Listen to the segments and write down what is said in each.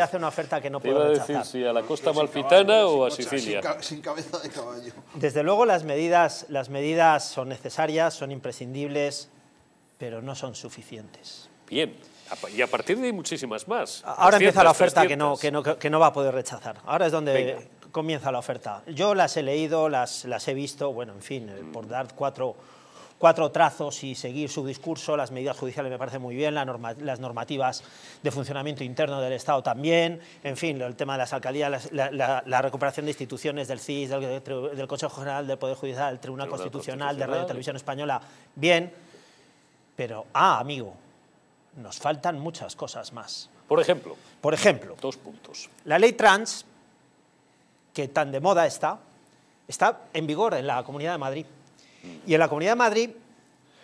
hace una oferta que no puedo rechazar. a a la costa malfitana o a Sicilia. Sin, cabeza de caballo. Desde luego las medidas, las medidas son necesarias, son imprescindibles, pero no son suficientes. Bien. Y a partir de ahí muchísimas más. Ahora empieza la oferta que no, que, no, va a poder rechazar. Ahora es donde comienza la oferta. Yo las he leído, las, las he visto, bueno, en fin, eh, mm. por dar cuatro cuatro trazos y seguir su discurso. Las medidas judiciales me parece muy bien, las normativas de funcionamiento interno del Estado también, en fin, el tema de las alcaldías, la, recuperación de instituciones del CIS, del, Consejo General del Poder Judicial, del Tribunal, Constitucional, Constitucional, de Radio Televisión Española, bien. Pero, ah, amigo, nos faltan muchas cosas más. Por ejemplo. Por ejemplo. Dos puntos. La ley trans, que tan de moda está, está en vigor en la Comunidad de Madrid. Mm. Y en la Comunidad de Madrid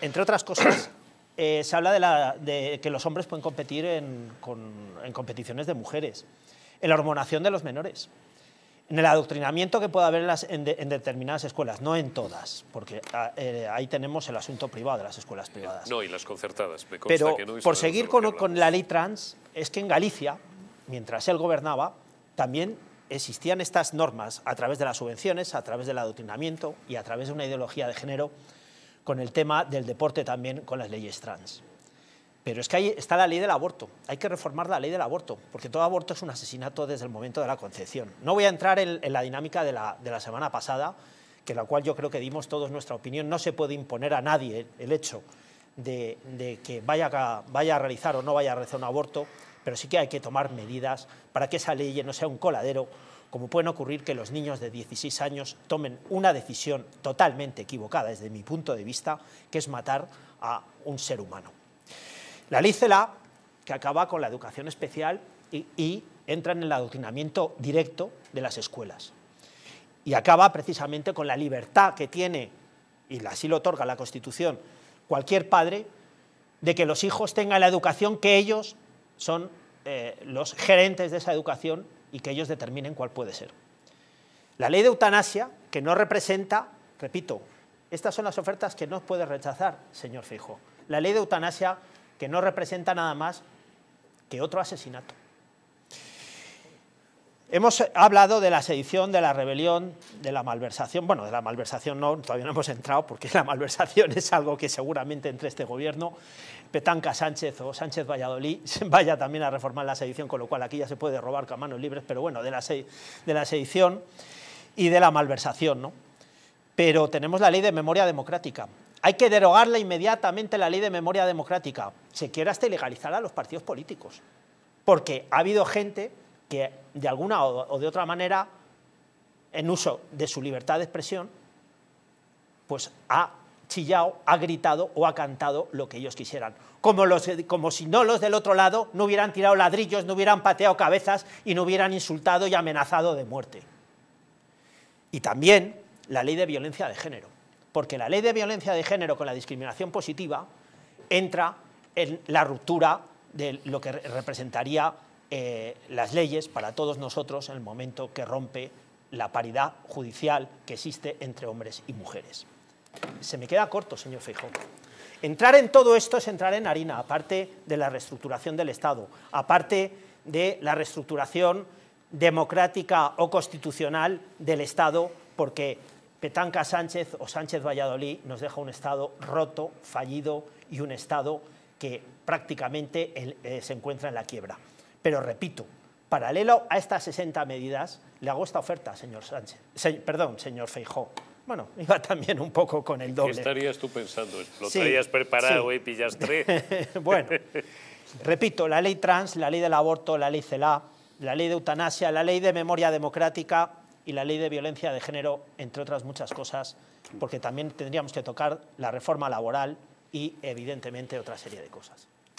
entre otras cosas, eh, se habla de, que los hombres pueden competir en, competiciones de mujeres, en la hormonación de los menores, en el adoctrinamiento que puede haber en, determinadas escuelas, no en todas, porque ah, eh, ahí tenemos el asunto privado de las escuelas privadas. No, y las concertadas, Pero por seguir con, con la ley trans, es que en Galicia, mientras él gobernaba, también existían estas normas a través de las subvenciones, a través del adoctrinamiento y a través de una ideología de género con el tema del deporte también, con las leyes trans. Pero es que ahí está la ley del aborto. Hay que reformar la ley del aborto, porque todo aborto es un asesinato desde el momento de la concepción. No voy a entrar en, la dinámica de la, semana pasada, que la cual yo creo que dimos todos nuestra opinión. No se puede imponer a nadie el hecho de, que vaya vaya a realizar o no vaya a realizar un aborto, pero sí que hay que tomar medidas para que esa ley no sea un coladero como pueden ocurrir que los niños de 16 años tomen una decisión totalmente equivocada desde mi punto de vista, que es matar a un ser humano. La ley CELA, que acaba con la educación especial y, entra en el adoctrinamiento directo de las escuelas. Y acaba precisamente con la libertad que tiene, y así lo otorga la Constitución, cualquier padre, de que los hijos tengan la educación que ellos son eh, los gerentes de esa educación y que ellos determinen cuál puede ser. La ley de eutanasia, que no representa, repito, estas son las ofertas que no puede rechazar, señor Fijo. La ley de eutanasia que no representa nada más que otro asesinato. Hemos hablado de la sedición, de la rebelión, de la malversación. Bueno, de la malversación no, todavía no hemos entrado porque la malversación es algo que seguramente entre este gobierno, Petanca Sánchez o Sánchez Valladolid, vaya también a reformar la sedición, con lo cual aquí ya se puede robar con manos libres, pero bueno, de la, de la sedición y de la malversación, ¿no? Pero tenemos la ley de memoria democrática. Hay que derogarla inmediatamente la ley de memoria democrática. Se quiere hasta legalizar a los partidos políticos, porque ha habido gente que de alguna o de otra manera, en uso de su libertad de expresión, pues ha chillado, ha gritado o ha cantado lo que ellos quisieran. Como, como si no los del otro lado no hubieran tirado ladrillos, no hubieran pateado cabezas y no hubieran insultado y amenazado de muerte. Y también la ley de violencia de género, porque la ley de violencia de género con la discriminación positiva entra en la ruptura de lo que representaría eh, las leyes para todos nosotros en el momento que rompe la paridad judicial que existe entre hombres y mujeres. Se me queda corto, señor feijo Entrar en todo esto es entrar en harina, aparte de la reestructuración del Estado, aparte de la reestructuración democrática o constitucional del Estado, porque Petanca Sánchez o Sánchez Valladolid nos deja un Estado roto, fallido y un Estado que prácticamente eh, se encuentra en la quiebra. Pero repito, paralelo a estas 60 medidas, le hago esta oferta, señor Sánchez, perdón, señor Feijó. Bueno, iba también un poco con el doble. ¿Qué estarías tú pensando? ¿Lo preparado y y tres? bueno, repito, la ley trans, la ley del aborto, la ley CELA, la ley de eutanasia, la ley de memoria democrática y la ley de violencia de género, entre otras muchas cosas, porque también tendríamos que tocar la reforma laboral y, evidentemente, otra serie de cosas.